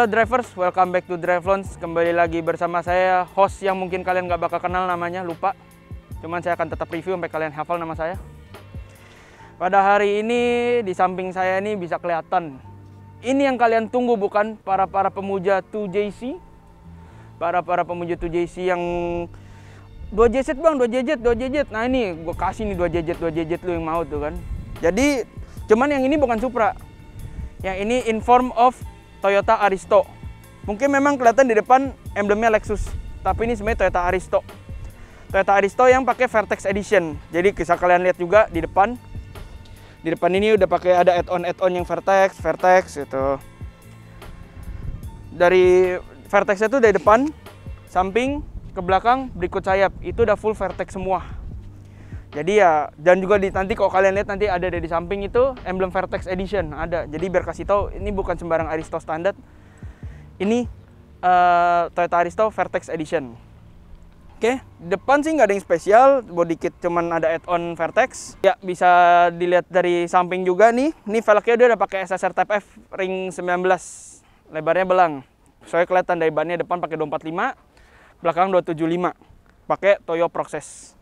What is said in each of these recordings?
Halo drivers, welcome back to Drivelons. Kembali lagi bersama saya host yang mungkin kalian gak bakal kenal namanya, lupa. Cuman saya akan tetap review sampai kalian hafal nama saya. Pada hari ini di samping saya ini bisa kelihatan. Ini yang kalian tunggu bukan para para pemuja 2JC, para para pemuja 2JC yang 2 JZ bang, 2 JZ, 2 JZ. Nah ini gue kasih nih 2 JZ, 2 JZ lu yang mau tuh kan. Jadi cuman yang ini bukan Supra. Yang ini in form of Toyota Aristo. Mungkin memang kelihatan di depan emblemnya Lexus, tapi ini sebenarnya Toyota Aristo. Toyota Aristo yang pakai Vertex Edition. Jadi bisa kalian lihat juga di depan. Di depan ini udah pakai ada add-on add-on yang Vertex, Vertex itu Dari Vertex itu dari depan, samping, ke belakang, berikut sayap. Itu udah full Vertex semua jadi ya dan juga di, nanti kalau kalian lihat nanti ada di samping itu emblem Vertex Edition ada jadi biar kasih tahu ini bukan sembarang Aristo standar ini uh, Toyota Aristo Vertex Edition Oke, okay. depan sih nggak ada yang spesial, body kit cuman ada add-on Vertex. Ya, bisa dilihat dari samping juga nih. Ini velgnya udah udah pakai SSR Type F ring 19. Lebarnya belang. Soalnya kelihatan dari bannya depan pakai 245, belakang 275. Pakai Toyo Process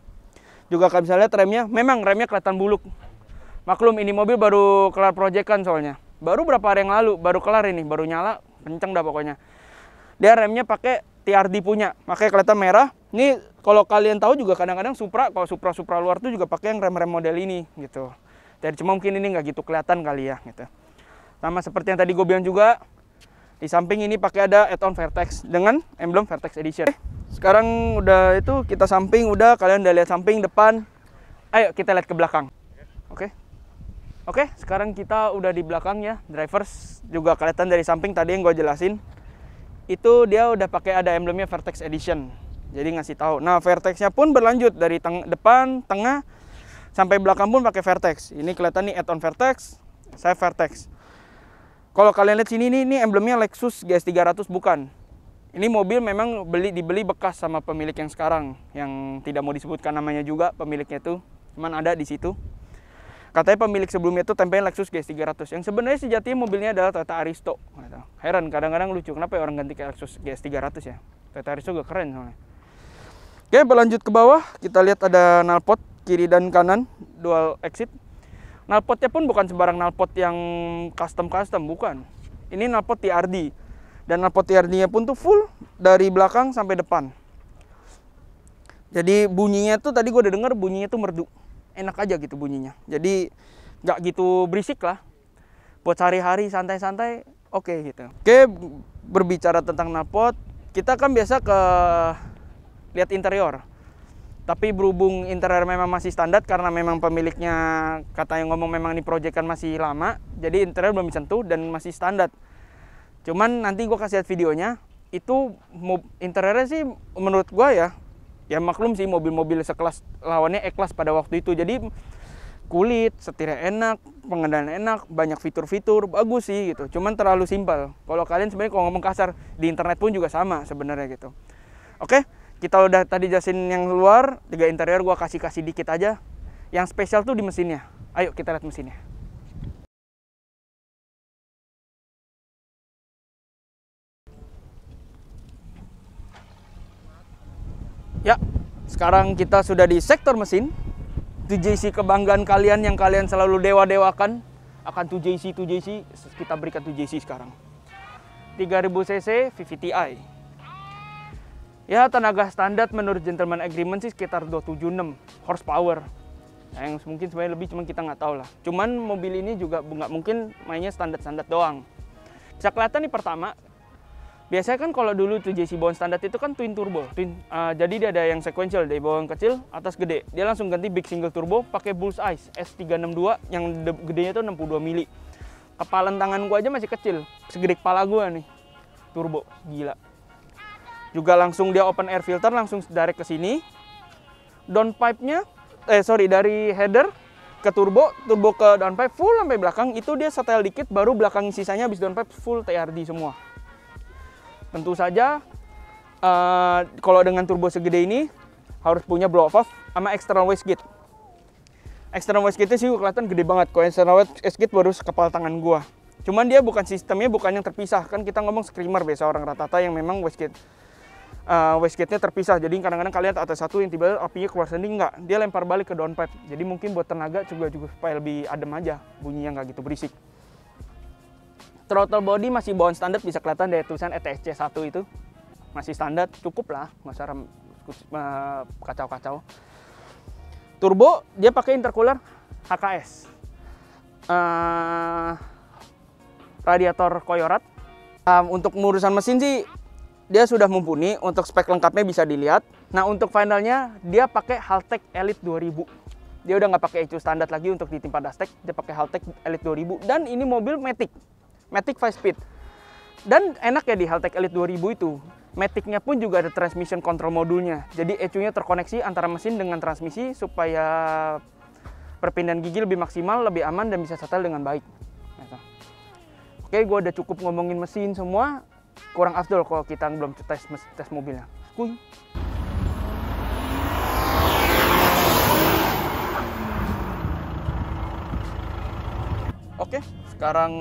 juga kalian bisa lihat remnya memang remnya kelihatan buluk maklum ini mobil baru kelar proyekan soalnya baru berapa hari yang lalu baru kelar ini baru nyala kenceng dah pokoknya dia remnya pakai TRD punya pakai kelihatan merah ini kalau kalian tahu juga kadang-kadang Supra kalau Supra Supra luar tuh juga pakai yang rem-rem model ini gitu jadi cuma mungkin ini nggak gitu kelihatan kali ya gitu sama seperti yang tadi gue bilang juga di samping ini pakai ada add-on Vertex dengan emblem Vertex Edition. Sekarang udah itu kita samping udah kalian udah lihat samping depan. Ayo kita lihat ke belakang. Oke. Oke, sekarang kita udah di belakang ya. Drivers juga kelihatan dari samping tadi yang gue jelasin. Itu dia udah pakai ada emblemnya Vertex Edition. Jadi ngasih tahu. Nah, Vertexnya pun berlanjut dari teng depan, tengah sampai belakang pun pakai Vertex. Ini kelihatan nih add-on Vertex, saya Vertex. Kalau kalian lihat sini ini, ini emblemnya Lexus GS 300 bukan. Ini mobil memang beli dibeli bekas sama pemilik yang sekarang, yang tidak mau disebutkan namanya juga pemiliknya itu, cuman ada di situ. Katanya pemilik sebelumnya itu tempelin Lexus GS 300, yang sebenarnya sejatinya mobilnya adalah Toyota Aristo. Gitu. Heran, kadang-kadang lucu kenapa ya orang ganti ke Lexus GS 300 ya. Toyota Aristo juga keren soalnya. Oke, berlanjut ke bawah, kita lihat ada nalpot kiri dan kanan dual exit Nalpotnya pun bukan sembarang nalpot yang custom-custom, bukan. Ini nalpot TRD. Dan nalpot TRD-nya pun tuh full dari belakang sampai depan. Jadi bunyinya tuh tadi gue udah denger bunyinya tuh merdu. Enak aja gitu bunyinya. Jadi nggak gitu berisik lah. Buat sehari-hari santai-santai oke okay, gitu. Oke, berbicara tentang nalpot, kita kan biasa ke lihat interior tapi berhubung interior memang masih standar karena memang pemiliknya kata yang ngomong memang ini kan masih lama jadi interior belum disentuh dan masih standar cuman nanti gue kasih lihat videonya itu interiornya sih menurut gue ya ya maklum sih mobil-mobil sekelas lawannya E-Class pada waktu itu jadi kulit setirnya enak pengendalian enak banyak fitur-fitur bagus sih gitu cuman terlalu simpel kalau kalian sebenarnya kalau ngomong kasar di internet pun juga sama sebenarnya gitu oke okay? kita udah tadi jelasin yang luar tiga interior gua kasih kasih dikit aja yang spesial tuh di mesinnya ayo kita lihat mesinnya ya sekarang kita sudah di sektor mesin 2JC kebanggaan kalian yang kalian selalu dewa-dewakan akan 2JC 2JC kita berikan 2JC sekarang 3000 cc VVTi ya tenaga standar menurut gentleman agreement sih sekitar 276 horsepower nah, yang mungkin sebenarnya lebih cuman kita nggak tahu lah cuman mobil ini juga nggak mungkin mainnya standar-standar doang bisa kelihatan nih pertama biasanya kan kalau dulu tuh JC Bond standar itu kan twin turbo twin, uh, jadi dia ada yang sequential dari bawah yang kecil atas gede dia langsung ganti big single turbo pakai Bulls Eyes S362 yang gedenya tuh 62 mili kepalan tangan gua aja masih kecil segede kepala gua nih turbo gila juga langsung dia open air filter langsung direct ke sini downpipe-nya eh sorry dari header ke turbo turbo ke downpipe full sampai belakang itu dia setel dikit baru belakang sisanya habis downpipe full TRD semua tentu saja uh, kalau dengan turbo segede ini harus punya blow off sama external wastegate external wastegate sih kelihatan gede banget kalau external wastegate baru kepala tangan gua cuman dia bukan sistemnya bukan yang terpisah kan kita ngomong screamer biasa orang rata-rata yang memang wastegate uh, eh, wastegate-nya terpisah. Jadi kadang-kadang kalian atas satu yang tiba-tiba apinya keluar sendiri nggak, dia lempar balik ke downpipe. Jadi mungkin buat tenaga juga juga supaya lebih adem aja, bunyinya nggak gitu berisik. Throttle body masih bawaan standar bisa kelihatan dari tulisan ETSC 1 itu. Masih standar, cukup lah, nggak usah eh, kacau-kacau. Turbo dia pakai intercooler HKS. Uh, eh, radiator Koyorat. Um, untuk urusan mesin sih dia sudah mumpuni untuk spek lengkapnya bisa dilihat nah untuk finalnya dia pakai Haltech Elite 2000 dia udah nggak pakai ECU standar lagi untuk ditimpa Dastek dia pakai Haltech Elite 2000 dan ini mobil Matic Matic 5 speed dan enak ya di Haltech Elite 2000 itu Maticnya pun juga ada transmission control modulnya jadi ECU-nya terkoneksi antara mesin dengan transmisi supaya perpindahan gigi lebih maksimal, lebih aman dan bisa setel dengan baik. Gitu. Oke, gue udah cukup ngomongin mesin semua kurang afdol kalau kita belum tes tes mobilnya. Kuy. Oke, sekarang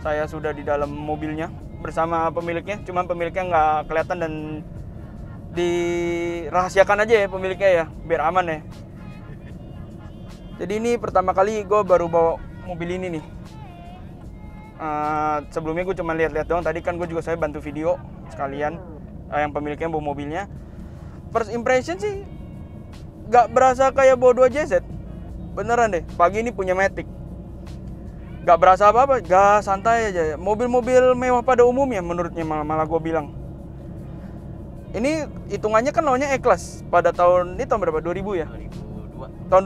saya sudah di dalam mobilnya bersama pemiliknya. Cuman pemiliknya nggak kelihatan dan dirahasiakan aja ya pemiliknya ya, biar aman ya. Jadi ini pertama kali gue baru bawa mobil ini nih. Eh, sebelumnya gue cuma lihat-lihat doang tadi kan gue juga saya bantu video sekalian uh, yang pemiliknya bawa mobilnya first impression sih gak berasa kayak bawa dua JZ beneran deh pagi ini punya Matic Gak berasa apa-apa gak santai aja mobil-mobil mewah pada umumnya menurutnya malah, malah gue bilang ini hitungannya kan lawannya E-Class pada tahun ini tahun berapa 2000 ya 2002 tahun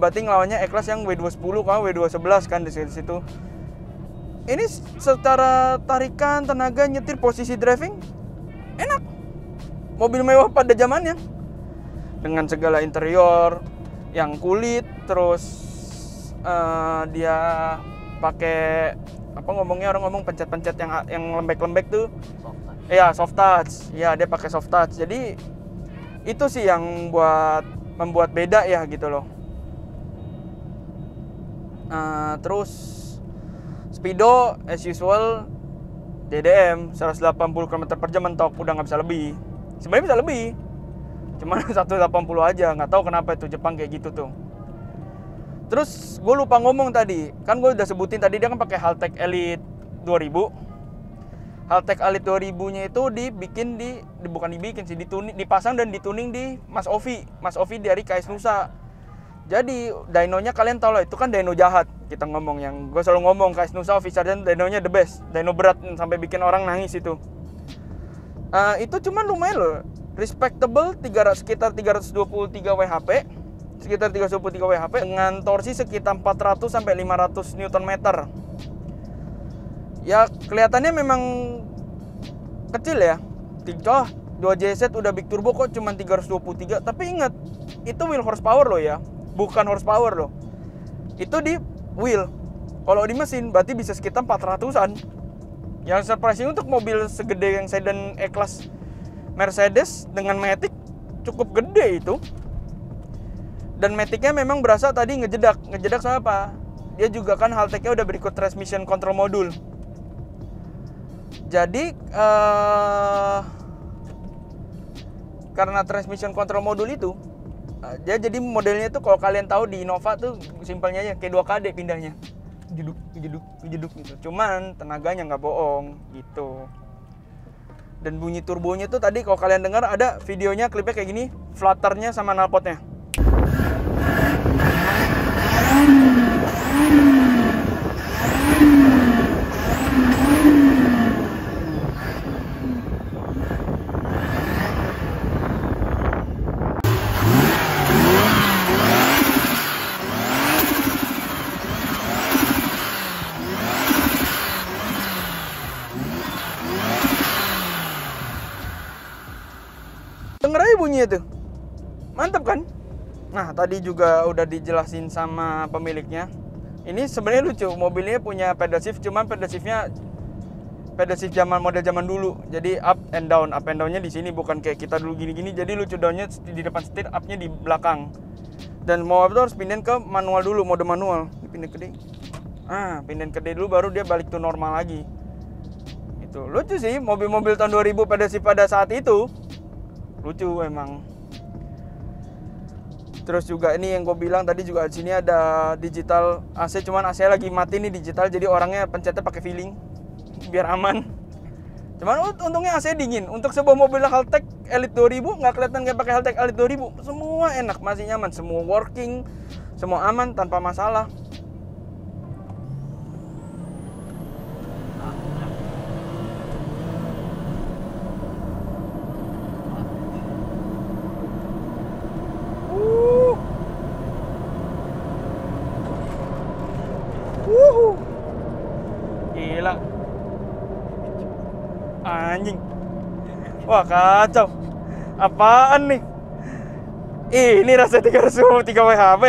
2002 berarti lawannya e yang W210 kan W211 kan di situ ini secara tarikan tenaga nyetir posisi driving enak mobil mewah pada zamannya dengan segala interior yang kulit terus uh, dia pakai apa ngomongnya orang ngomong pencet-pencet yang yang lembek-lembek tuh soft ya soft touch ya dia pakai soft touch jadi itu sih yang buat membuat beda ya gitu loh uh, terus Speedo as usual DDM 180 km per jam mentok udah nggak bisa lebih sebenarnya bisa lebih cuman 180 aja nggak tahu kenapa itu Jepang kayak gitu tuh terus gue lupa ngomong tadi kan gue udah sebutin tadi dia kan pakai Haltech Elite 2000 Haltech Elite 2000 nya itu dibikin di, di bukan dibikin sih dituning, dipasang dan dituning di Mas Ovi Mas Ovi dari KS Nusa jadi dinonya kalian tau lah itu kan dino jahat kita ngomong yang gue selalu ngomong guys Nusa Officer dan dinonya the best dino berat mm, sampai bikin orang nangis itu uh, itu cuman lumayan loh respectable 300, sekitar 323 WHP sekitar 323 WHP dengan torsi sekitar 400 sampai 500 Newton meter ya kelihatannya memang kecil ya tiga 2 JZ udah big turbo kok cuma 323 tapi ingat itu wheel horsepower loh ya bukan horsepower loh itu di wheel kalau di mesin berarti bisa sekitar 400-an yang surprising untuk mobil segede yang sedan E-Class Mercedes dengan Matic cukup gede itu dan Maticnya memang berasa tadi ngejedak ngejedak sama apa dia juga kan Haltech-nya udah berikut transmission control module jadi uh, karena transmission control module itu Ya, jadi modelnya tuh kalau kalian tahu di Innova tuh simpelnya ya kayak 2KD pindahnya jeduk jeduk jeduk gitu cuman tenaganya nggak bohong gitu dan bunyi turbonya tuh tadi kalau kalian dengar ada videonya klipnya kayak gini flutternya sama nalpotnya bunyinya tuh mantap kan nah tadi juga udah dijelasin sama pemiliknya ini sebenarnya lucu mobilnya punya pedal shift cuman pedal shiftnya pedal shift zaman model zaman dulu jadi up and down up and downnya di sini bukan kayak kita dulu gini-gini jadi lucu downnya di depan setir upnya di belakang dan mau apa tuh harus pindahin ke manual dulu mode manual ini pindah ke D ah pindahin ke D dulu baru dia balik tuh normal lagi itu lucu sih mobil-mobil tahun 2000 pada si pada saat itu lucu emang terus juga ini yang gue bilang tadi juga di sini ada digital AC cuman AC lagi mati nih digital jadi orangnya pencetnya pakai feeling biar aman cuman untungnya AC dingin untuk sebuah mobil Haltech Elite 2000 nggak kelihatan kayak pakai Haltech Elite 2000 semua enak masih nyaman semua working semua aman tanpa masalah anjing wah kacau apaan nih Ih, ini rasa rasanya tiga WHP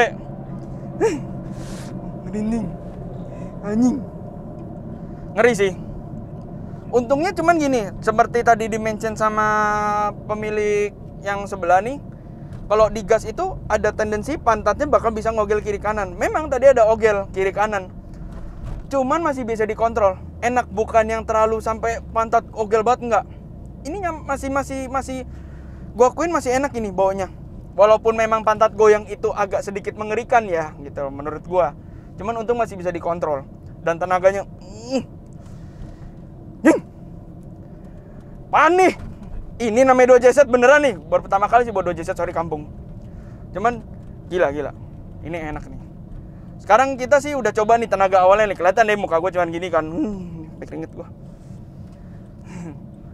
merinding anjing ngeri sih untungnya cuman gini seperti tadi dimention sama pemilik yang sebelah nih kalau di gas itu ada tendensi pantatnya bakal bisa ngogel kiri kanan memang tadi ada ogel kiri kanan cuman masih bisa dikontrol enak bukan yang terlalu sampai pantat ogel banget enggak ini masih masih masih gue akuin masih enak ini baunya walaupun memang pantat goyang itu agak sedikit mengerikan ya gitu menurut gua cuman untung masih bisa dikontrol dan tenaganya mm. panik panih ini namanya dua jaset beneran nih baru pertama kali sih buat dua jaset sorry kampung cuman gila gila ini enak nih sekarang kita sih udah coba nih tenaga awalnya nih. Kelihatan deh muka gue cuman gini kan. Hmm, keringet gue.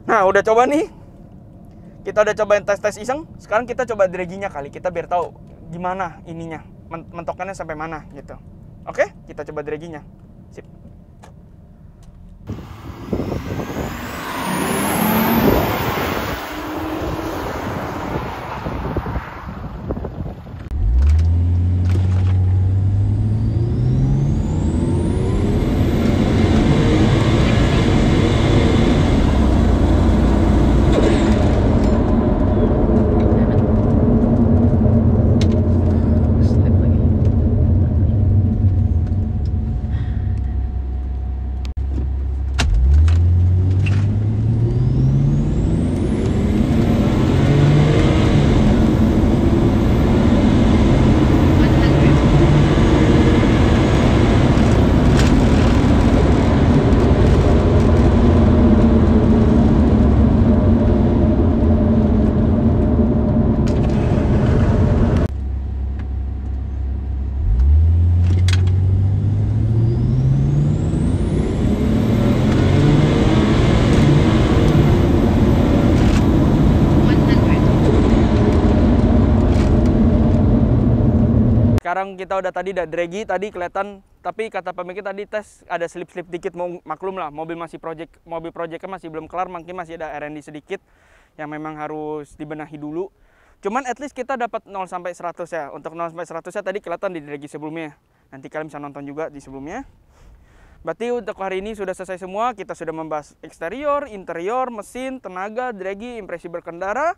Nah, udah coba nih. Kita udah cobain tes-tes iseng. Sekarang kita coba draggingnya kali. Kita biar tahu gimana ininya. Mentokannya sampai mana gitu. Oke, kita coba draggingnya. sekarang kita udah tadi udah draggy tadi kelihatan tapi kata pemikir tadi tes ada slip-slip dikit mau maklum lah mobil masih project mobil projectnya masih belum kelar mungkin masih ada R&D sedikit yang memang harus dibenahi dulu cuman at least kita dapat 0 sampai 100 ya untuk 0 sampai 100 ya tadi kelihatan di draggy sebelumnya nanti kalian bisa nonton juga di sebelumnya Berarti untuk hari ini sudah selesai semua, kita sudah membahas eksterior, interior, mesin, tenaga, draggy, impresi berkendara.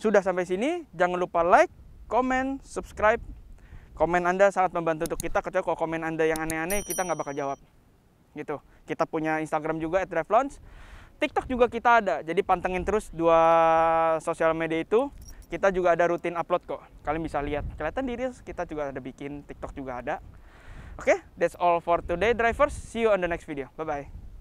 Sudah sampai sini, jangan lupa like, comment, subscribe, Komen Anda sangat membantu untuk kita, kecuali kalau komen Anda yang aneh-aneh, kita nggak bakal jawab. Gitu. Kita punya Instagram juga, at Revlaunch TikTok juga kita ada, jadi pantengin terus dua sosial media itu. Kita juga ada rutin upload kok, kalian bisa lihat. Kelihatan diri kita juga ada bikin, TikTok juga ada. Oke, okay, that's all for today drivers. See you on the next video. Bye-bye.